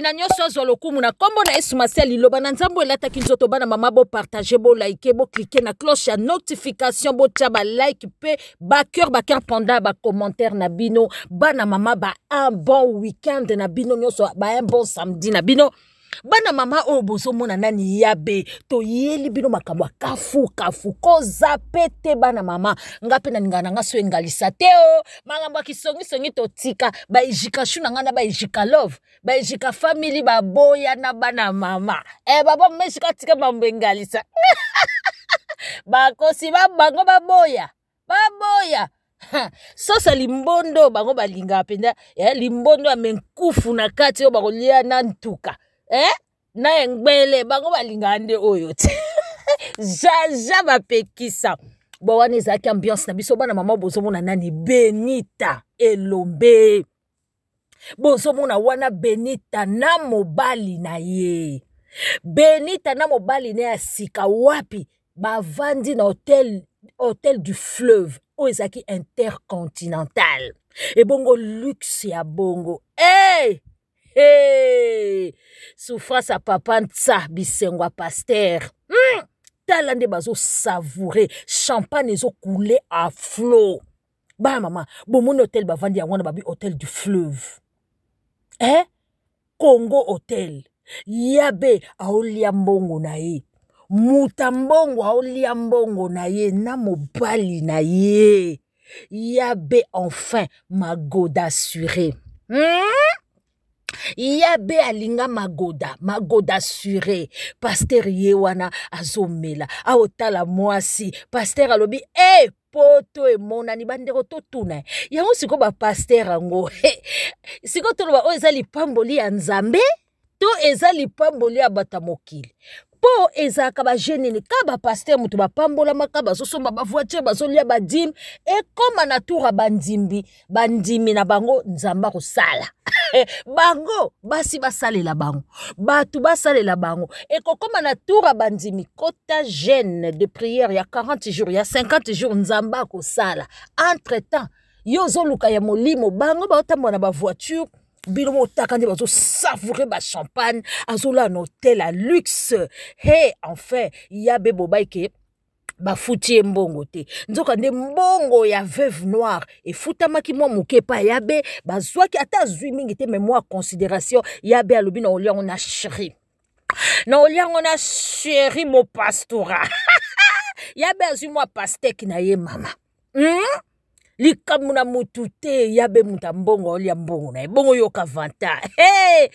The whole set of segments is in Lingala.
na nyoso azwa lokumu na kombo na esu masi ya liloba na nzambe elataki nzoto bana mama like bo cliquer na cloche ya notification botya balike mpe bacœur bacœur panda ba commentaire na bino bana mama ba un bon week-end na bino nyoso ba un bon samedi na bino bana mama oyo bozomona nani yabe toyeli bino makambo ya kafu kafu koza pe te bana mama nga mpe naningana na nga so engalisa te o makambo ya kisongisongi totika baejika shu na nga na baejika love baejika famili baboya na bana mama e baba mama ejika tika mambo engalisa bakosi babango baboya baboya sosa limbondo bango balingaka mpenza eh, limbondo ya menkufu na kati oyo bakolia na ntuka eh naye ngbele bango oyote, ja ja jaja bapekisa bo wana ezalaki ambiance na biso bana mama bozomona nani benita elombe bozomona wana benita na mobali na ye benita na mobali na asika wapi bavandi na hotel, hotel du fleuve oyo ezalaki intercontinental ebongo luxe ya bongo eh Soufra sa papa tsa bisengwa Pasteur, mm! tala savouré. savouré champagne coulé à flot bah, ba mama hôtel hotel bavandi yango wana babi hôtel du fleuve Hein congo hôtel yabe aolia mbongo na ye muta mbongo mbongo na ye na mobali na ye yabe enfin magoda sure hmm? yabe alinga magoda magoda sure paster ye wana azomela aotala mwasi paster alobi e eh, hey, poto emonani bandeko totuna yango sikoyo bapaster yango hey. sikoyo toloba oyo eza lipamboli ya nzambe to eza lipamboli ya bato ya mokili Po ezalaka bajeune ni ka bapaster moto bapambolamaka bazosomba bavoiture dim. e ekóma na bandimbi bandimi na bango nzamba sala. bango basi la bango sale la bango ekokóma na tour ya bandimi kota jeune de prière ya quarante jours ya 50 jours nzamba sala. entre temps yo ya molimo bango baotambola na voiture bino motakandi bazosavoure champagne, azolala na hotel la luxe Hey, enfin ya bebo bobai ke bafuti mbongo te nzoka nde mbongo ya veuve noire ki mwa muke pa ya be ki ata azwi mingi te mais moi considération ya be alobi na on a chéri na on a chéri pastora ya be azwi mwa pasteke na ye mama mm? likambo na motu te ya be moto ambongo olia mbongo na ye bongo yoka vanta hey!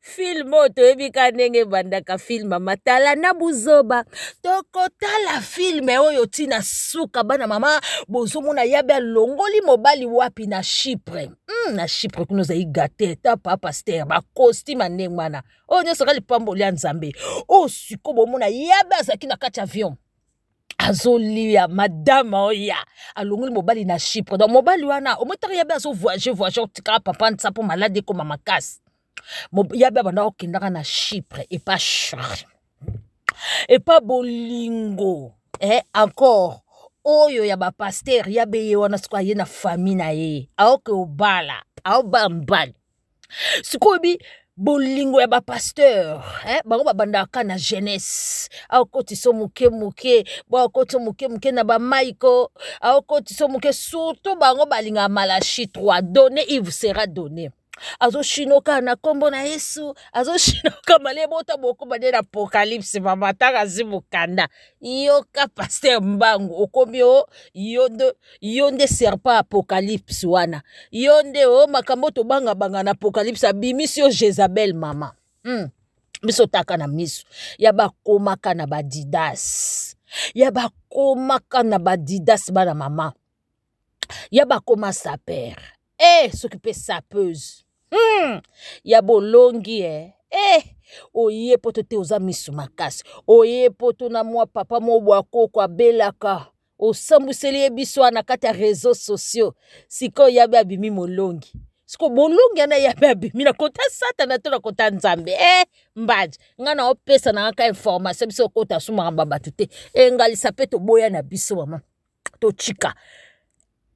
filme oyo toyebi ka ndenge ebandaka filme matala na buzoba tokotala filme oyo ntina suka bana mama bozomona ya be alongoli mobali wapi na chypre mm, na chypre kuna ozali gate ta pa paster bakostime ndenge wana oyo nyonso ka lipambo olia nzambe oyo oh, siko bomona ya be azalaki na kati avion azolia madame oya oh alongoli mobali na chypre donc mobali wana omotaka yabe azovoyage voyage otikala papa nsa mpo maladi ekoma makasi yabe abanda okendaka na chypre epa char epa bolingo eh, encore oyo ya bapaster yabe ye wana sikoyo aye na fami na ye aoke obala aobala mobali sikoyo bi bolingo ya bapaster eh? bango babandaka na jeunesse aokotiso moke moke baokoti moke moke na bamaiko aokotiso moke surtout bango balingaka malachi 3 donne ive sera donné azoshinoka na nkombo na yesu azoshinoka malebota bokoma nde na apokalypse mama ntanga zi mokanda yoka paster mbangu okomi o yo nde serpent apokalypse wana yo nde o oh, makambo tobangabanga na apokalypse abimisi yo jezabel mama mm. biso taka na miso ya bakomaka na badidas ya bakomaka na badidas bana mama ya bakoma sapere e eh, soki mpe sapeuse mm, ya bolongi e eh, oye poto te oza misu makasi oye poto na mwa papa mo bwakoko abelaka osambwiseli ye biso wana kati ya réseau sociaux sikoyo yabe abimi molongi siko bolongi ana yabe abimi na kota satana to na kota nzambe e mbaji ngai na opesa na nga ka information biso okota su makambo ya bato te engalisa mpe toboya na biso mama tocika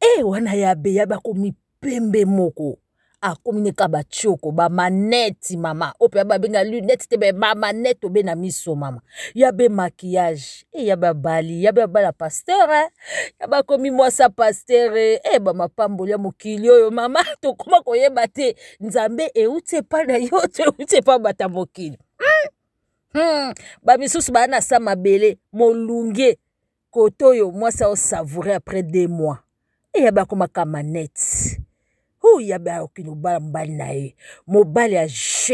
e eh, wana yabe yabe akomi pembe moko akomi kaba choko, ba maneti, mama opia ba benga lunette te manette, obe na miso mama ya be maquillage. e ya bali. ya be bala pastere hein. ya bakomi sa tout e pambo ya mokili yo mama tokoma koyeba te nzambe ute pa na yo to pa pas bata mokili hmm. hmm. ba bamisusu baya na sa mabele molunge moi ça mwasi savourer après des mois eh, koma manette ou y a bien aucune balle en balle naïe. Mon balle est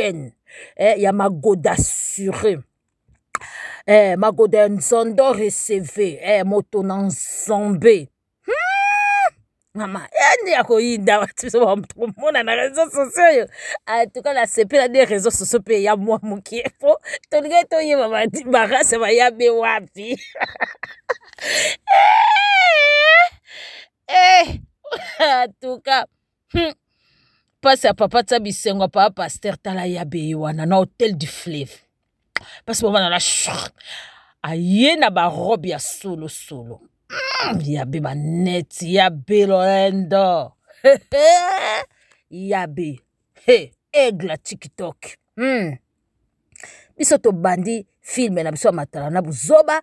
Eh, y a ma goda assurée. Eh, ma goda en zandor recevé. Eh, mon ton ensemble. Maman, il n'y a un dans de réseaux sociaux. En tout cas, la CP dans des réseaux sociaux. Il y a moi, mon qui est faux. Tout le monde est m'a maman. Tu m'as dit, c'est Eh, il y Eh, eh, En tout cas. hm. mpasi ya papa ta bisengo ya papa paster tala yabe ye wana na hotel du fleve mpasi moko banala shar aye na barobe ya solosolo mm. yabe baneti yabe lolendo yabe he aigle ya tiktok mm. biso tobandi filme na biso ya matala na buzoba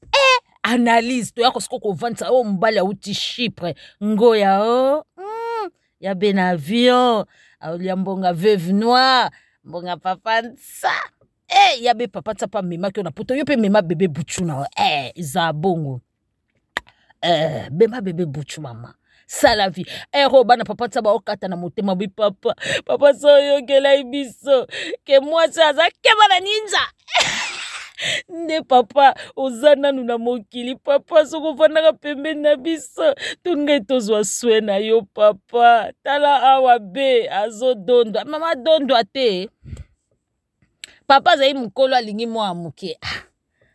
analyse to siko kovanisa oyo mobali ngoya o mm, ya na avion aolia mbonga veuve noir mbonga papa nsa eh, ya be papa na poto eh, bongo eh mema mama Salavi, vie ero eh, na papa na motema papa papa so gela biso ke ke ninja nde papa oza nanu na mokili papa soki ofandaka pembeni na biso toningai tozwa swe na yo papa tala awa be azodondwa mama adondwa te papa azali mokolo alingi mwa ya moke ah,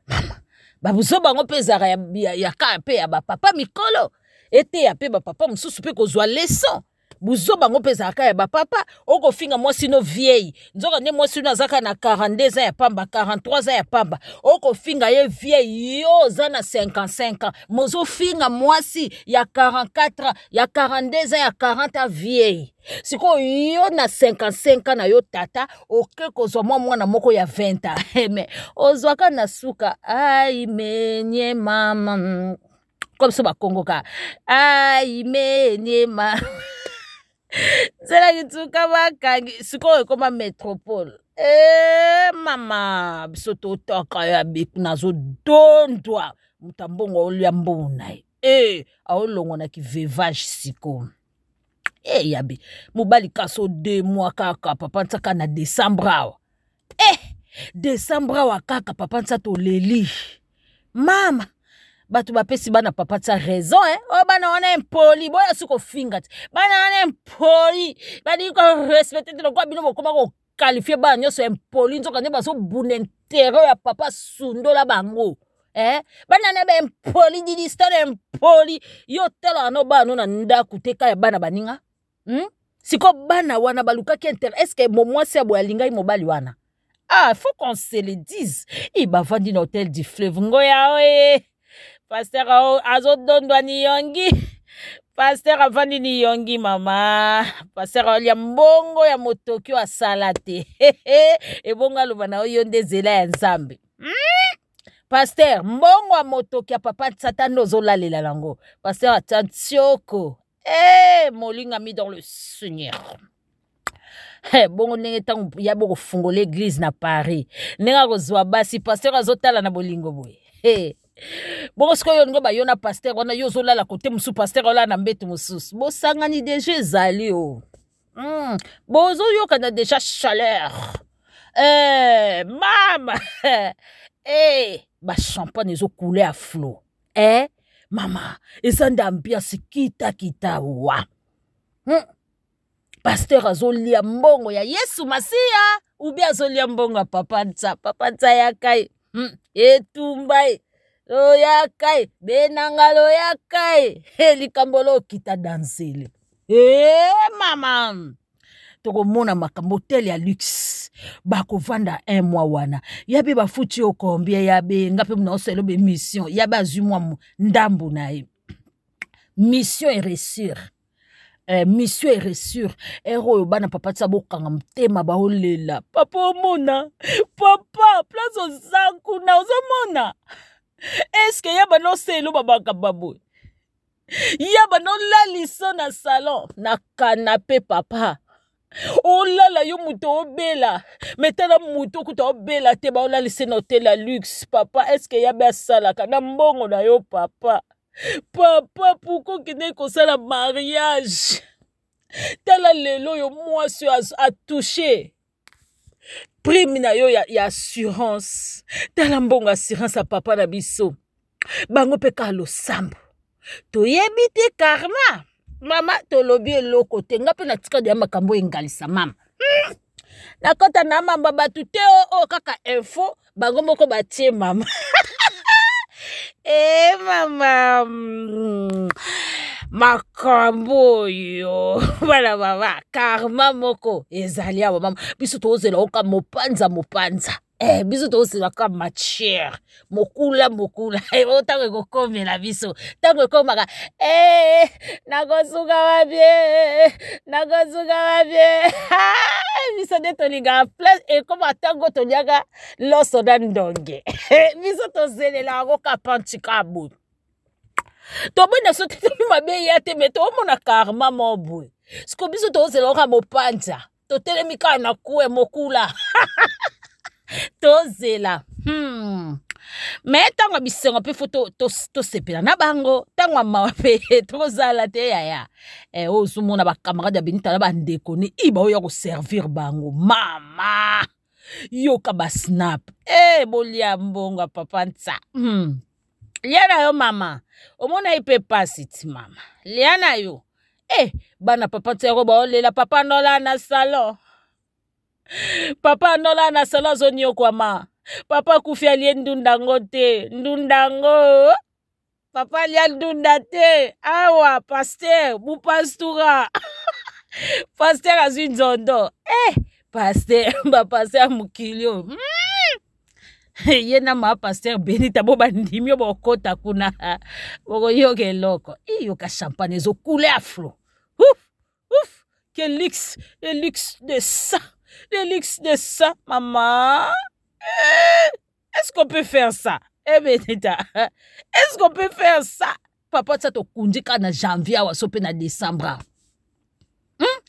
mama babuzo bango mpe ezalaka ya, ya, ya kar mpe ya bapapa mikolo eteya mpe bapapa mosusu mpe kozwa leson buzo bango mpe ezalaka ya bapapa okofinga mwasi no vieille nzoka nde mwasi no aza kaka na 42 eza ya pamba 43 eza ya pamba okofinga ye vieille yo oza na 55 ans mozofinga mwasi ya 44 ya 42 eza ya 40 a vieille sikoyo yo na 55 na yo tata oke kozwa mwa mwana moko ya 20 eh, me ozwaka na suka ai menye mama comme so bakongo ka ai menye mama ntsela ngitsuka vagangi sikolo ikoma metropole e mama biso totaka ya biku nazo dondwa moto ambongo aolia mbongo na ye e aolongonaki vevage sikoyo e yabe mobali kasi ode mwa kaka papa ntsaka na desembre awa oh. e eh, desembre awa oh, kaka papa ntsa toleli mama bato bapesi bana papa tsa raison eh? Hein. Oh, o bana wana empoli boya so kofinga bana wana empoli respecte korespecte te lokola bino bokóma kokalifie bana nyonso empoli nzoka nde bazobunda bon ya papa la bango eh? bana na bempoli didistare poli yo telaka no bana no na kuteka ka ya bana baninga hmm? siko bana wana balukaki intere estceke momwasi ya lingai alingai mobali wana ah faut qu'on se le dise Iba bavandi na hotel du fleuve ngoya oye Pasteur, azodondwa ni yongi paster avandi ni yongi mama Pasteur alia mbongo ya motokio a salate. ebongo aloba na oyo yonde nzela ya nzambe mm? mbongo ya motoki ya papa satani Pasteur, yango paster Eh, mon e mi dans le seigneur Hey, eh, bongo ndenge ntango ya de l'église na paris pas, si basi pasteur azotala na bolingo boye eh. bongo sikoyo olingi oba yo na paster wana yo ozolala kote mosusu paster olala na mbeto mosusu bosangani deja ezali o mm. bozoyokana deja chaleur eh, mama eh, bachampagne ezokule ya flo eh? mama eza nde ambiance kitakita wa mm. paster azolia mbongo ya yesu masiya ubi azolia mbongo ya papa nza papa nza yakai mm. etumbai loya kai e, benanga loya kai e. he likambo lokita dansele e mama tokomona makambo hotel ya luxe bakovanda un mois wana ya be bafuti yo combien ya be nga mpe naosala obe mission ya be azwi mwa ndambu na ye mission e réussir Eh, mission e réussir ere oyo bana papa ti abokanga motema baolela papa omona papa place oza kuna ozomona Est-ce eske yaba noselo babakambo la yaba dans na salon na canapé papa lala yo moto obela me la moto okuta obela te la na te la luxe papa a yaba la na mbongo na yo papa papa ko okende la mariage tala lelo yo mwasi a touché prime na yo ya, ya assurance tala mbongo assurance ya papa na biso bango mpe kaka losambo toyebi te karma mama tolobi eloko te nga mpe natikadi ya makambo engalisa mama mm. nakɔta na mama bato te oo oh, oh, kaka info bango moko batie mama e mama mm. makambo oyo bana mama karma moko ezali awa mama biso tozela oka mopanza mopanza Eh, biso tozela ka matiere mokula mokula o ntango ekokomela biso ntango ekomaka eh, nakosuka babie eh, nakosuka babie eh. biso nde tolingaka place ekoma ntango toliaka loso na ndonge biso tozelela yango ka pantika butu toboni so tetemi mabe ya te me toomona karma mo boye siko biso tozela oka mopanza totelemi kaka na kue mokula tozela hmm. me ntango bisengo mpe fo tosepela na bango ntango amawa mpe tozala te yaya e, oyo ozomona bakamarade ya benita na bandeko ni iba oyo ya koservir bango mama yoka basnap e eh, bolia mbongo ya papa nta mm. lia na yo mama omona mpe pasi ti mama lia na yo e bana papa ti yako baolela papa nola na salon papa nola na salon azoniokwama papa akufi alie ndundango te ndundango papa alia ndunda te awa paster bupastura paster azwi nzondo e eh, paster bapaster ya mokili oyo mm. Yen na mwa paster Benita bo bandim yo bo okot akou na. Boro yon gen loko. Yon ka champanè zo koule aflo. Oof! Oof! Ke liks, de liks de sa. De liks de sa, mama. Es kon pe fè sa? Eh, Benita. Es kon pe fè sa? Fapot sa to kondika na janvya ou asopè na desambra. Hmm?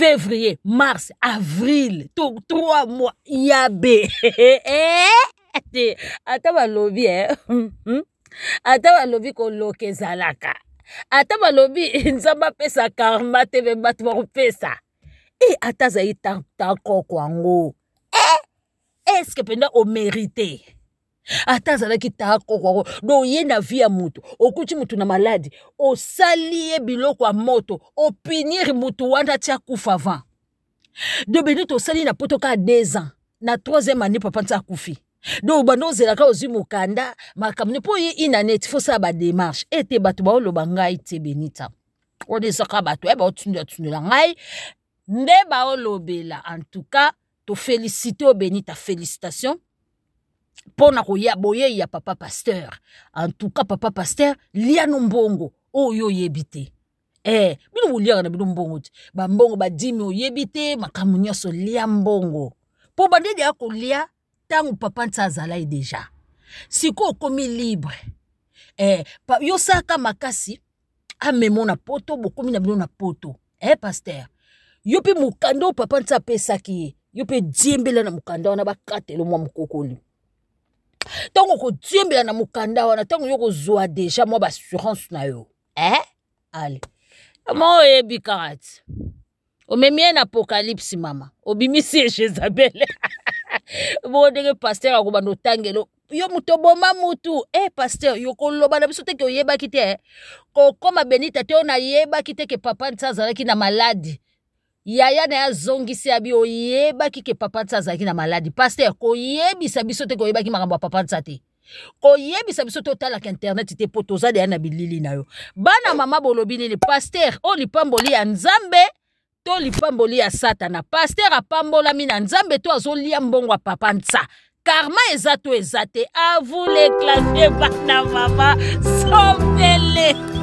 Fevriye, mars, avril, touk tro mwa yabe. Eh, eh, eh! ati ata balobi e ata balobi koloka ezalaka ata balobi nzambe apesa karma te me bato bakopesa e ata azali tantakoko yango e eske mpenza omérite ata azalaki takoko yango do oye na vi ya motu okuti motu na maladi osali ye biloko ya moto opiniri motu wana ti akufa avant do beni tosali na poto kaka 2 ans na troisième année papa nti akufi donc banozelaka ozwi mokanda makambo ne mpo ye inaneti fosa bademarche ete oh, bato baoloba ngai te benita wana ezaka bato ya eh, baotundelatunela oh, ngai nde baolobela oh, en tout cas tofélicite o benita félicitation mpona koya boyei ya papa paster en tout cas papa paster liano mbongo oyo oyebi te Eh, bino boliaka na bino mbongo te bambongo badimi oyebi te makambo nyonso lia mbongo mpo bandedi ya kolia ntango papa nti azala ye deja sikoyo okomi libre eh, pa, yo saka makasi amemo na poto bokomi na bino na poto eh, paster yo mpe mokanda oyo papa nti apesaki ye yo mpe diembela na mokanda wana bakatelo mwa mokokoli ntango kodiembela na mokanda wana ntango yo kozwa deja mwa baassurance na yo eh? ale ma oyebi kaka ti omemi ye na apokalypse mama obimisi ye jezabele bo ndenge paster akoba ndotangelo yo moto oboma mutu e eh, paster yokoloba na biso teke oyebaki te eh. kokóma benita te oyo nayebaki teke papa nti azalaki na maladi yaya na ye azongisi abi oyebaki ke papa nti azalaki na maladi paster koyebisa biso te koyebaki makambo ya papa ntsa te koyebisa biso totalaka internet te mpo toza deya na bilili na yo bana mama bolobi nini paster oyo oh, lipamboli ya nzambe to lipamboli ya satana paster apambolami na nzambe to azolia mbongo ya papa ntsa karma eza to eza te avuleklange bana mama sombele